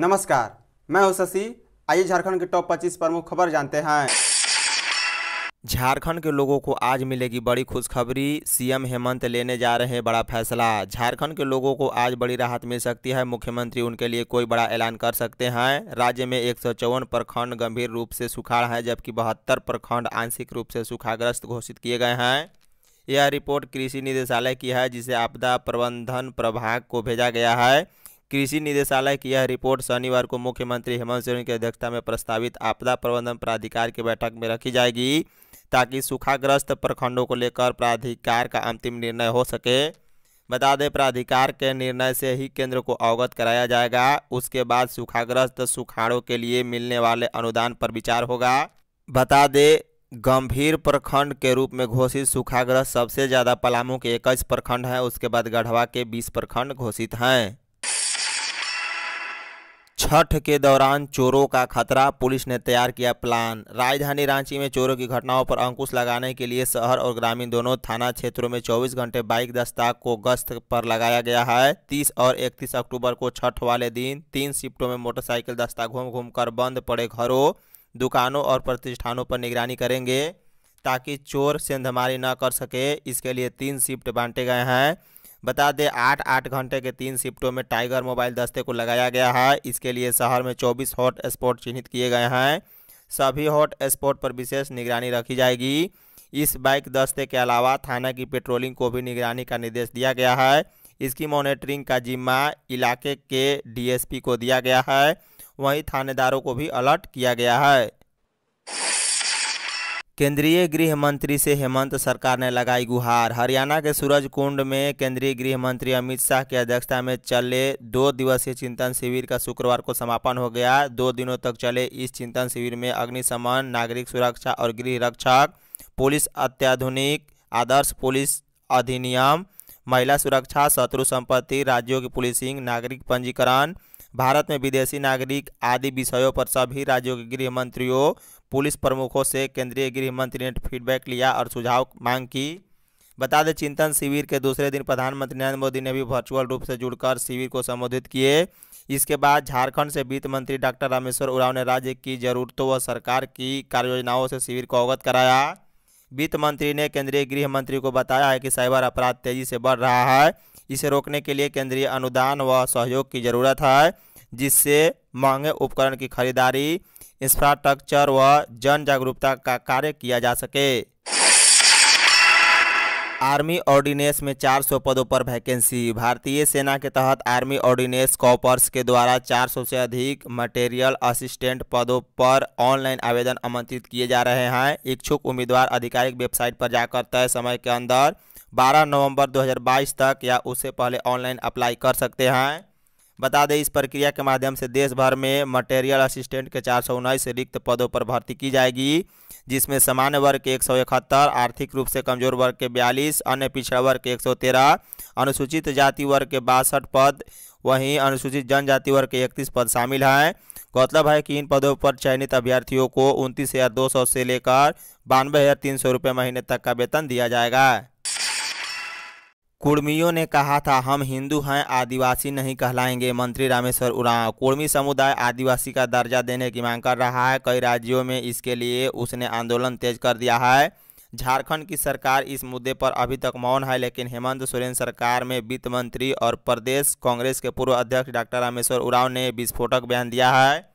नमस्कार मैं हूं शशि आइए झारखंड के टॉप 25 प्रमुख खबर जानते हैं झारखंड के लोगों को आज मिलेगी बड़ी खुशखबरी सीएम हेमंत लेने जा रहे हैं बड़ा फैसला झारखंड के लोगों को आज बड़ी राहत मिल सकती है मुख्यमंत्री उनके लिए कोई बड़ा ऐलान कर सकते हैं राज्य में एक प्रखंड गंभीर रूप से सुखाड़ है जबकि बहत्तर प्रखंड आंशिक रूप से सुखाग्रस्त घोषित किए गए हैं यह रिपोर्ट कृषि निदेशालय की है जिसे आपदा प्रबंधन प्रभाग को भेजा गया है कृषि निदेशालय की यह रिपोर्ट शनिवार को मुख्यमंत्री हेमंत सोरेन की अध्यक्षता में प्रस्तावित आपदा प्रबंधन प्राधिकार की बैठक में रखी जाएगी ताकि सूखाग्रस्त प्रखंडों को लेकर प्राधिकार का अंतिम निर्णय हो सके बता दें प्राधिकार के निर्णय से ही केंद्र को अवगत कराया जाएगा उसके बाद सूखाग्रस्त सुखाड़ों के लिए मिलने वाले अनुदान पर विचार होगा बता दें गंभीर प्रखंड के रूप में घोषित सूखाग्रस्त सबसे ज़्यादा पलामू के इक्कीस प्रखंड हैं उसके बाद गढ़वा के बीस प्रखंड घोषित हैं छठ के दौरान चोरों का खतरा पुलिस ने तैयार किया प्लान राजधानी रांची में चोरों की घटनाओं पर अंकुश लगाने के लिए शहर और ग्रामीण दोनों थाना क्षेत्रों में 24 घंटे बाइक दस्ता को गश्त पर लगाया गया है 30 और 31 अक्टूबर को छठ वाले दिन तीन शिफ्टों में मोटरसाइकिल दस्ता घूम घूम कर बंद पड़े घरों दुकानों और प्रतिष्ठानों पर निगरानी करेंगे ताकि चोर सेंधमारी न कर सके इसके लिए तीन शिफ्ट बांटे गए हैं बता दें आठ आठ घंटे के तीन शिफ्टों में टाइगर मोबाइल दस्ते को लगाया गया है इसके लिए शहर में चौबीस हॉट स्पॉट चिन्हित किए गए हैं सभी हॉट स्पॉट पर विशेष निगरानी रखी जाएगी इस बाइक दस्ते के अलावा थाना की पेट्रोलिंग को भी निगरानी का निर्देश दिया गया है इसकी मॉनिटरिंग का जिम्मा इलाके के डीएसपी को दिया गया है वहीं थानेदारों को भी अलर्ट किया गया है केंद्रीय गृह मंत्री से हेमंत सरकार ने लगाई गुहार हरियाणा के सूरज कुंड में केंद्रीय गृह मंत्री अमित शाह की अध्यक्षता में चले दो दिवसीय चिंतन शिविर का शुक्रवार को समापन हो गया दो दिनों तक चले इस चिंतन शिविर में अग्निशमन नागरिक सुरक्षा और गृह रक्षक पुलिस अत्याधुनिक आदर्श पुलिस अधिनियम महिला सुरक्षा शत्रु संपत्ति राज्यों की पुलिसिंग नागरिक पंजीकरण भारत में विदेशी नागरिक आदि विषयों पर सभी राज्यों के गृह मंत्रियों पुलिस प्रमुखों से केंद्रीय गृह मंत्री ने फीडबैक लिया और सुझाव मांग की बता दें चिंतन शिविर के दूसरे दिन प्रधानमंत्री नरेंद्र मोदी ने भी वर्चुअल रूप से जुड़कर शिविर को संबोधित किए इसके बाद झारखंड से वित्त मंत्री डॉक्टर रामेश्वर उरांव ने राज्य की जरूरतों व सरकार की कार्ययोजनाओं से शिविर को अवगत कराया वित्त मंत्री ने केंद्रीय गृह मंत्री को बताया है कि साइबर अपराध तेजी से बढ़ रहा है इसे रोकने के लिए केंद्रीय अनुदान व सहयोग की जरूरत है जिससे महंगे उपकरण की खरीदारी इंफ्रास्ट्रक्चर व जन जागरूकता का कार्य किया जा सके आर्मी ऑर्डिनेंस में 400 पदों पर वैकेंसी भारतीय सेना के तहत आर्मी ऑर्डिनेंस कॉपर्स के द्वारा 400 से अधिक मटेरियल असिस्टेंट पदों पर ऑनलाइन आवेदन आमंत्रित किए जा रहे हैं इच्छुक उम्मीदवार आधिकारिक वेबसाइट पर जाकर तय समय के अंदर 12 नवंबर 2022 तक या उससे पहले ऑनलाइन अप्लाई कर सकते हैं बता दें इस प्रक्रिया के माध्यम से देश भर में मटेरियल असिस्टेंट के चार सौ रिक्त पदों पर भर्ती की जाएगी जिसमें सामान्य वर्ग के एक सौ इकहत्तर आर्थिक रूप से कमजोर वर्ग के बयालीस अन्य पिछड़ा वर्ग के एक सौ तेरह अनुसूचित जाति वर्ग के बासठ पद वहीं अनुसूचित जनजाति वर्ग के इकतीस पद शामिल हैं गौरतलब है कि इन पदों पर चयनित अभ्यर्थियों को उनतीस हज़ार दो सौ से लेकर बानवे हज़ार तीन सौ रुपये महीने तक का वेतन दिया जाएगा कुर्मियों ने कहा था हम हिंदू हैं आदिवासी नहीं कहलाएंगे मंत्री रामेश्वर उरांव कुर्मी समुदाय आदिवासी का दर्जा देने की मांग कर रहा है कई राज्यों में इसके लिए उसने आंदोलन तेज कर दिया है झारखंड की सरकार इस मुद्दे पर अभी तक मौन है लेकिन हेमंत सोरेन सरकार में वित्त मंत्री और प्रदेश कांग्रेस के पूर्व अध्यक्ष डॉक्टर रामेश्वर उरांव ने विस्फोटक बयान दिया है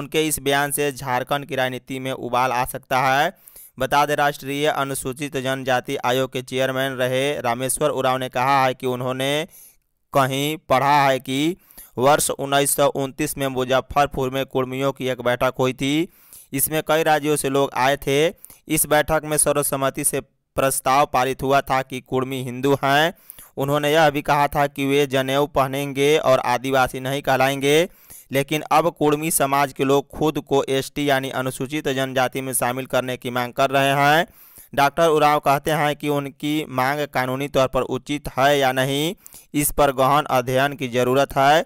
उनके इस बयान से झारखंड की राजनीति में उबाल आ सकता है बता दें राष्ट्रीय अनुसूचित जनजाति आयोग के चेयरमैन रहे रामेश्वर उराव ने कहा है कि उन्होंने कहीं पढ़ा है कि वर्ष उन्नीस में मुजफ्फरपुर में कुर्मियों की एक बैठक हुई थी इसमें कई राज्यों से लोग आए थे इस बैठक में सर्वसम्मति से प्रस्ताव पारित हुआ था कि कुर्मी हिंदू हैं उन्होंने यह भी कहा था कि वे जनेऊ पहनेंगे और आदिवासी नहीं कहलाएंगे लेकिन अब कुर्मी समाज के लोग खुद को एसटी यानी अनुसूचित जनजाति में शामिल करने की मांग कर रहे हैं डॉक्टर उराव कहते हैं कि उनकी मांग कानूनी तौर पर उचित है या नहीं इस पर गहन अध्ययन की ज़रूरत है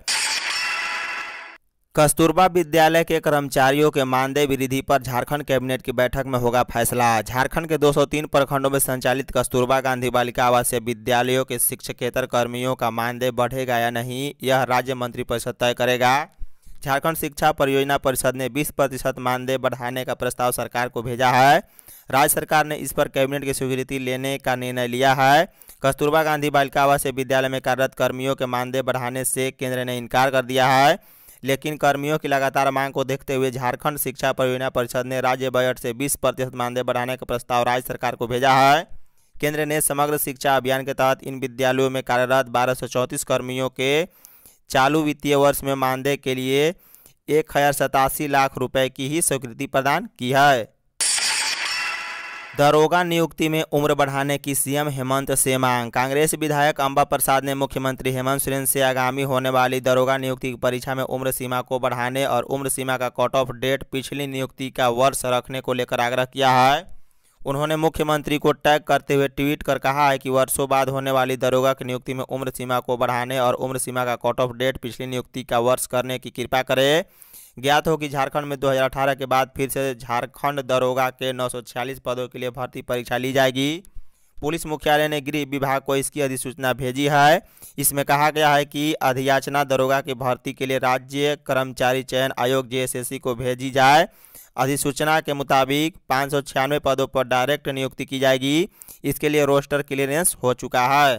कस्तूरबा विद्यालय के कर्मचारियों के मानदेय वृद्धि पर झारखंड कैबिनेट की बैठक में होगा फैसला झारखंड के 203 प्रखंडों में संचालित कस्तूरबा गांधी बालिका आवासीय विद्यालयों के शिक्षकेतर कर्मियों का मानदेय बढ़ेगा या नहीं यह राज्य मंत्रिपरिषद तय करेगा झारखंड शिक्षा परियोजना परिषद ने बीस प्रतिशत मानदेय बढ़ाने का प्रस्ताव सरकार को भेजा है राज्य सरकार ने इस पर कैबिनेट की स्वीकृति लेने का निर्णय लिया है कस्तूरबा गांधी बालिका आवासीय विद्यालय में कार्यरत कर्मियों के मानदेय बढ़ाने से केंद्र ने इनकार कर दिया है लेकिन कर्मियों की लगातार मांग को देखते हुए झारखंड शिक्षा परियोजना परिषद ने राज्य बजट से 20 प्रतिशत मानदेय बढ़ाने का प्रस्ताव राज्य सरकार को भेजा है केंद्र ने समग्र शिक्षा अभियान के तहत इन विद्यालयों में कार्यरत बारह कर्मियों के चालू वित्तीय वर्ष में मानदेय के लिए एक हज़ार सतासी लाख रुपये की ही स्वीकृति प्रदान की है दरोगा नियुक्ति में उम्र बढ़ाने की सीएम हेमंत से मांग कांग्रेस विधायक अंबा प्रसाद ने मुख्यमंत्री हेमंत सोरेन से आगामी होने वाली दरोगा नियुक्ति की परीक्षा में उम्र सीमा को बढ़ाने और उम्र सीमा का कट ऑफ डेट पिछली नियुक्ति का वर्ष रखने को लेकर आग्रह किया है उन्होंने मुख्यमंत्री को टैग करते हुए ट्वीट कर कहा है कि वर्षों बाद होने वाली दरोगा की नियुक्ति में उम्र सीमा को बढ़ाने और उम्र सीमा का कट ऑफ डेट पिछली नियुक्ति का वर्ष करने की कृपा करें ज्ञात हो कि झारखंड में 2018 के बाद फिर से झारखंड दरोगा के नौ पदों के लिए भर्ती परीक्षा ली जाएगी पुलिस मुख्यालय ने गृह विभाग को इसकी अधिसूचना भेजी है इसमें कहा गया है कि अधियाचना दरोगा की भर्ती के लिए राज्य कर्मचारी चयन आयोग जे को भेजी जाए अधिसूचना के मुताबिक पाँच पदों पर डायरेक्ट नियुक्ति की जाएगी इसके लिए रोस्टर क्लियरेंस हो चुका है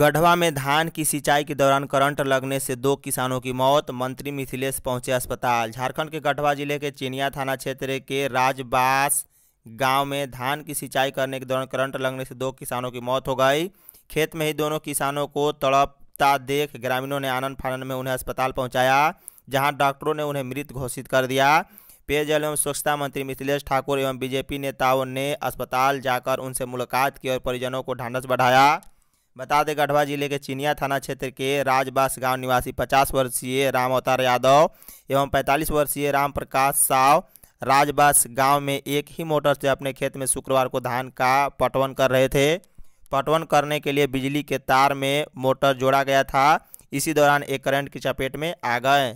गढ़वा में धान की सिंचाई के दौरान करंट लगने से दो किसानों की मौत मंत्री मिथिलेश पहुंचे अस्पताल झारखंड के गढ़वा जिले के चिनिया थाना क्षेत्र के राजबास गांव में धान की सिंचाई करने के दौरान करंट लगने से दो किसानों की मौत हो गई खेत में ही दोनों किसानों को तड़पता देख ग्रामीणों ने आनंद फानंद में उन्हें अस्पताल पहुंचाया जहां डॉक्टरों ने उन्हें मृत घोषित कर दिया पेयजल एवं स्वच्छता मंत्री मिथिलेश ठाकुर एवं बीजेपी नेताओं ने अस्पताल जाकर उनसे मुलाकात की और परिजनों को ढांढस बढ़ाया बता दें गढ़वा जिले के चिनिया थाना क्षेत्र के राजबास गांव निवासी 50 वर्षीय राम अवतार यादव एवं 45 वर्षीय राम प्रकाश साव राजबास गांव में एक ही मोटर से अपने खेत में शुक्रवार को धान का पटवन कर रहे थे पटवन करने के लिए बिजली के तार में मोटर जोड़ा गया था इसी दौरान एक करंट की चपेट में आ गए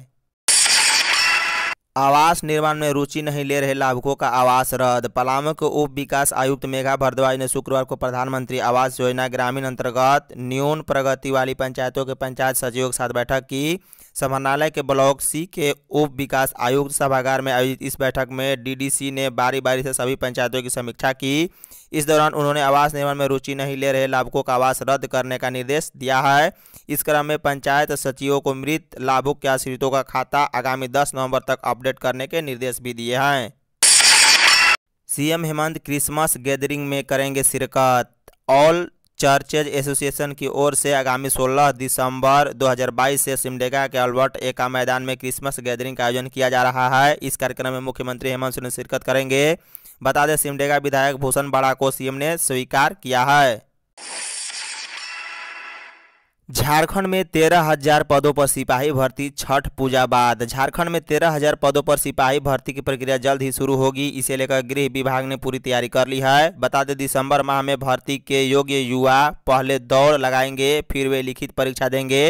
आवास निर्माण में रुचि नहीं ले रहे लाभुकों का आवास रद्द पलामू के उप विकास आयुक्त मेघा भारद्वाज ने शुक्रवार को प्रधानमंत्री आवास योजना ग्रामीण अंतर्गत न्यून प्रगति वाली पंचायतों के पंचायत सचिवों के साथ बैठक की समरणालय के ब्लॉक सी के उप विकास आयुक्त सभागार में आयोजित इस बैठक में डीडीसी ने बारी बारी से सभी पंचायतों की समीक्षा की इस दौरान उन्होंने आवास निर्माण में रुचि नहीं ले रहे लाभुकों का आवास रद्द करने का निर्देश दिया है इस क्रम में पंचायत सचिवों को मृत लाभुक के आश्रितों का खाता आगामी दस नवम्बर तक अपडेट करने के निर्देश भी दिए हैं सीएम हेमंत क्रिसमस गैदरिंग में करेंगे शिरकत ऑल चर्चेज एसोसिएशन की ओर से आगामी 16 दिसंबर 2022 से सिमडेगा के अल्बर्ट एका मैदान में क्रिसमस गैदरिंग का आयोजन किया जा रहा है इस कार्यक्रम में मुख्यमंत्री हेमंत सोरेन शिरकत करेंगे बता दें सिमडेगा विधायक भूषण बड़ा को सीएम ने स्वीकार किया है झारखंड में तेरह हजार पदों पर सिपाही भर्ती छठ पूजा बाद झारखंड में तेरह हजार पदों पर सिपाही भर्ती की प्रक्रिया जल्द ही शुरू होगी इसे लेकर गृह विभाग ने पूरी तैयारी कर ली है बता दें दिसंबर माह में भर्ती के योग्य युवा पहले दौड़ लगाएंगे फिर वे लिखित परीक्षा देंगे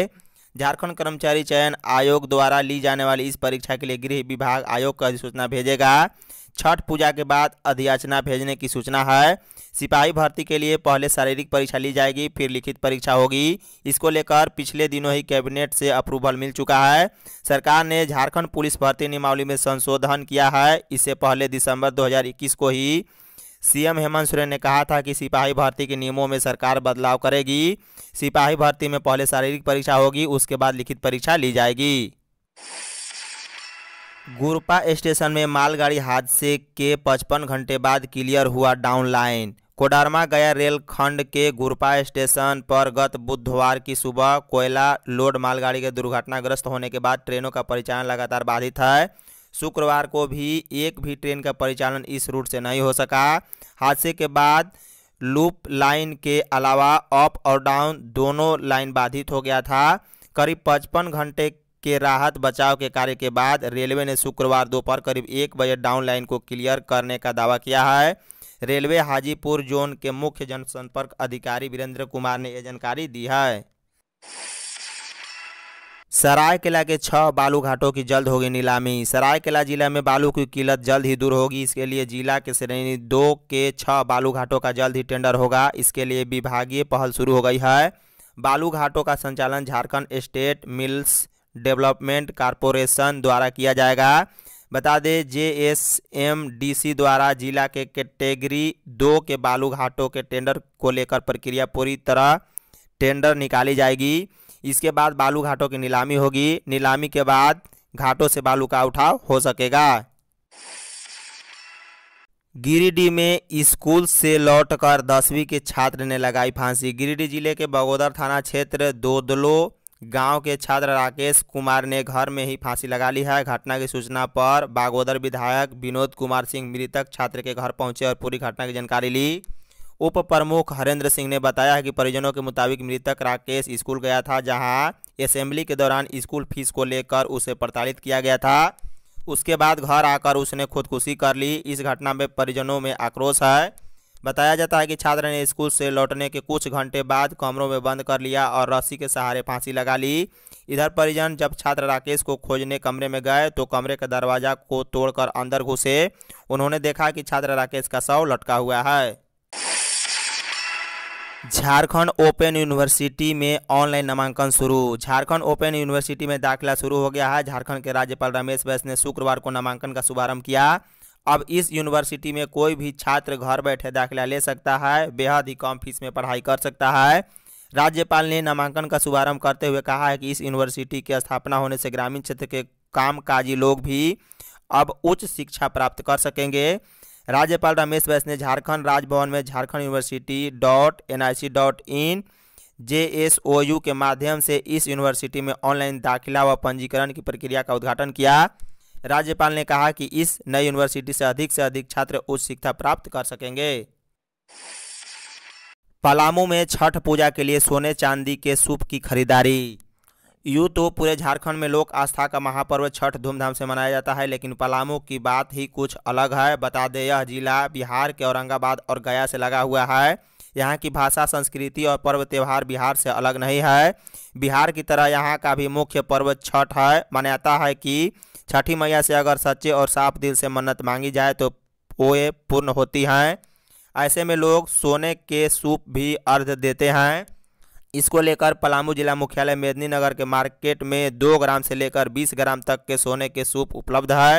झारखंड कर्मचारी चयन आयोग द्वारा ली जाने वाली इस परीक्षा के लिए गृह विभाग आयोग को अधिसूचना भेजेगा छठ पूजा के बाद अधियाचना भेजने की सूचना है सिपाही भर्ती के लिए पहले शारीरिक परीक्षा ली जाएगी फिर लिखित परीक्षा होगी इसको लेकर पिछले दिनों ही कैबिनेट से अप्रूवल मिल चुका है सरकार ने झारखंड पुलिस भर्ती नियमावली में संशोधन किया है इससे पहले दिसंबर 2021 को ही सीएम हेमंत सोरेन ने कहा था कि सिपाही भर्ती के नियमों में सरकार बदलाव करेगी सिपाही भर्ती में पहले शारीरिक परीक्षा होगी उसके बाद लिखित परीक्षा ली जाएगी गुरपा स्टेशन में मालगाड़ी हादसे के 55 घंटे बाद क्लियर हुआ डाउन लाइन कोडरमा गया रेलखंड के गुरपा स्टेशन पर गत बुधवार की सुबह कोयला लोड मालगाड़ी के दुर्घटनाग्रस्त होने के बाद ट्रेनों का परिचालन लगातार बाधित है शुक्रवार को भी एक भी ट्रेन का परिचालन इस रूट से नहीं हो सका हादसे के बाद लूप लाइन के अलावा अप और डाउन दोनों लाइन बाधित हो गया था करीब पचपन घंटे के राहत बचाव के कार्य के बाद रेलवे ने शुक्रवार दोपहर करीब एक बजे डाउन लाइन को क्लियर करने का दावा किया है रेलवे हाजीपुर जोन के मुख्य जनसंपर्क अधिकारी वीरेंद्र कुमार ने यह जानकारी दी है सरायकेला के छह बालू घाटों की जल्द होगी नीलामी सरायकेला जिला में बालू की किल्लत जल्द ही दूर होगी इसके लिए जिला के श्रेणी दो के छह बालू घाटों का जल्द ही टेंडर होगा इसके लिए विभागीय पहल शुरू हो गई है बालू घाटों का संचालन Jharkhand state mills development corporation द्वारा किया जाएगा बता दें J S M D C द्वारा जिला के कैटेगरी दो के बालू घाटों के टेंडर को लेकर प्रक्रिया पूरी तरह टेंडर निकाली जाएगी इसके बाद बालू घाटों की नीलामी होगी नीलामी के बाद घाटों से बालू का उठाव हो सकेगा गिरिडीह में स्कूल से लौटकर दसवीं के छात्र ने लगाई फांसी गिरिडीह जिले के बगोदर थाना क्षेत्र दोदलो गांव के छात्र राकेश कुमार ने घर में ही फांसी लगा ली है घटना की सूचना पर बागोदर विधायक विनोद कुमार सिंह मृतक छात्र के घर पहुंचे और पूरी घटना की जानकारी ली उप प्रमुख हरेंद्र सिंह ने बताया है कि परिजनों के मुताबिक मृतक राकेश स्कूल गया था जहां असेंबली के दौरान स्कूल फीस को लेकर उसे प्रताड़ित किया गया था उसके बाद घर आकर उसने खुदकुशी कर ली इस घटना में परिजनों में आक्रोश है बताया जाता है कि छात्र ने स्कूल से लौटने के कुछ घंटे बाद कमरों में बंद कर लिया और रस्सी के सहारे फांसी लगा ली इधर परिजन जब छात्र राकेश को खोजने कमरे में गए तो कमरे का दरवाजा को तोड़कर अंदर घुसे उन्होंने देखा कि छात्र राकेश का शव लटका हुआ है झारखंड ओपन यूनिवर्सिटी में ऑनलाइन नामांकन शुरू झारखंड ओपन यूनिवर्सिटी में दाखिला शुरू हो गया है झारखंड के राज्यपाल रमेश बैस ने शुक्रवार को नामांकन का शुभारंभ किया अब इस यूनिवर्सिटी में कोई भी छात्र घर बैठे दाखिला ले सकता है बेहद ही कम फीस में पढ़ाई कर सकता है राज्यपाल ने नामांकन का शुभारंभ करते हुए कहा है कि इस यूनिवर्सिटी की स्थापना होने से ग्रामीण क्षेत्र के कामकाजी लोग भी अब उच्च शिक्षा प्राप्त कर सकेंगे राज्यपाल रमेश बैस ने झारखंड राजभवन में Jharkhand university dot N I C dot in J S O U के माध्यम से इस यूनिवर्सिटी में ऑनलाइन दाखिला व पंजीकरण की प्रक्रिया का उद्घाटन किया राज्यपाल ने कहा कि इस नई यूनिवर्सिटी से अधिक से अधिक छात्र उच्च शिक्षा प्राप्त कर सकेंगे पलामू में छठ पूजा के लिए सोने चांदी के सूप की खरीदारी यूँ तो पूरे झारखंड में लोक आस्था का महापर्व छठ धूमधाम से मनाया जाता है लेकिन पलामू की बात ही कुछ अलग है बता दें यह जिला बिहार के औरंगाबाद और गया से लगा हुआ है यहाँ की भाषा संस्कृति और पर्व त्यौहार बिहार से अलग नहीं है बिहार की तरह यहाँ का भी मुख्य पर्व छठ है मान्यता है कि छठी मैया से अगर सच्चे और साफ दिल से मन्नत मांगी जाए तो वो ये पूर्ण होती हैं ऐसे में लोग सोने के सूप भी अर्ध देते हैं इसको लेकर पलामू जिला मुख्यालय मेदिनीनगर के मार्केट में दो ग्राम से लेकर बीस ग्राम तक के सोने के सूप उपलब्ध है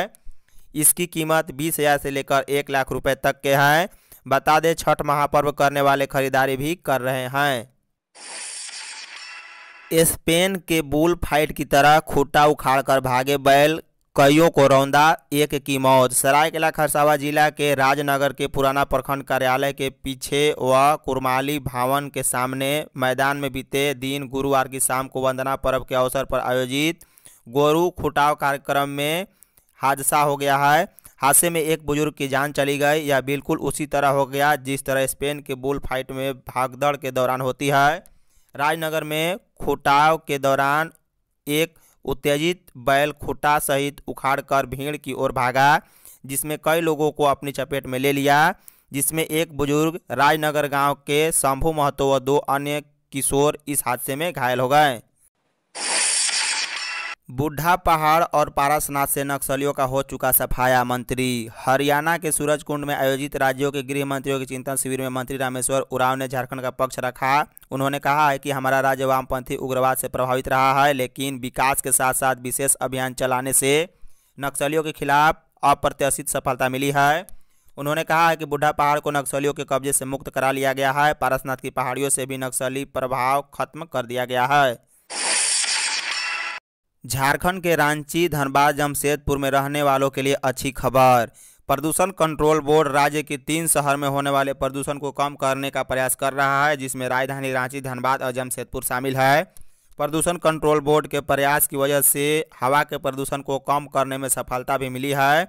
इसकी कीमत बीस हज़ार से लेकर एक लाख रुपए तक के हैं बता दें छठ महापर्व करने वाले खरीदारी भी कर रहे हैं स्पेन के बुल फाइट की तरह खूटा उखाड़कर भागे बैल कईयों को रौंदा एक की मौत सरायकला खरसावा जिला के राजनगर के पुराना प्रखंड कार्यालय के पीछे व कुरमाली भवन के सामने मैदान में बीते दिन गुरुवार की शाम को वंदना पर्व के अवसर पर आयोजित गोरु खुटाव कार्यक्रम में हादसा हो गया है हादसे में एक बुजुर्ग की जान चली गई यह बिल्कुल उसी तरह हो गया जिस तरह स्पेन के बुल फाइट में भागदड़ के दौरान होती है राजनगर में खुटाव के दौरान एक उत्तेजित बैल खुटा सहित उखाड़कर भीड़ की ओर भागा जिसमें कई लोगों को अपनी चपेट में ले लिया जिसमें एक बुजुर्ग राजनगर गांव के शंभू महतो व दो अन्य किशोर इस हादसे में घायल हो गए बुढ़ा पहाड़ और पारसनाथ से नक्सलियों का हो चुका सफाया मंत्री हरियाणा के सूरजकुंड में आयोजित राज्यों के गृह मंत्रियों के चिंतन शिविर में मंत्री रामेश्वर उराव ने झारखंड का पक्ष रखा उन्होंने कहा है कि हमारा राज्य वामपंथी उग्रवाद से प्रभावित रहा है लेकिन विकास के साथ साथ विशेष अभियान चलाने से नक्सलियों के खिलाफ अप्रत्याशित सफलता मिली है उन्होंने कहा है कि बुढ़ा पहाड़ को नक्सलियों के कब्जे से मुक्त करा लिया गया है पारसनाथ की पहाड़ियों से भी नक्सली प्रभाव खत्म कर दिया गया है झारखंड के रांची धनबाद जमशेदपुर में रहने वालों के लिए अच्छी खबर प्रदूषण कंट्रोल बोर्ड राज्य के तीन शहर में होने वाले प्रदूषण को कम करने का प्रयास कर रहा है जिसमें राजधानी रांची धनबाद और जमशेदपुर शामिल है प्रदूषण कंट्रोल बोर्ड के प्रयास की वजह से हवा के प्रदूषण को कम करने में सफलता भी मिली है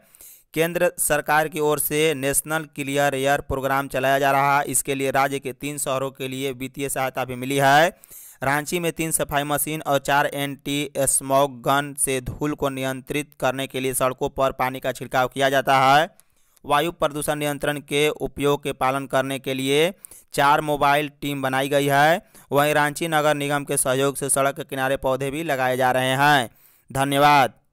केंद्र सरकार की ओर से नेशनल क्लियर एयर प्रोग्राम चलाया जा रहा है इसके लिए राज्य के तीन शहरों के लिए वित्तीय सहायता भी मिली है रांची में तीन सफाई मशीन और चार एंटी स्मोक गन से धूल को नियंत्रित करने के लिए सड़कों पर पानी का छिड़काव किया जाता है वायु प्रदूषण नियंत्रण के उपयोग के पालन करने के लिए चार मोबाइल टीम बनाई गई है वहीं रांची नगर निगम के सहयोग से सड़क के किनारे पौधे भी लगाए जा रहे हैं धन्यवाद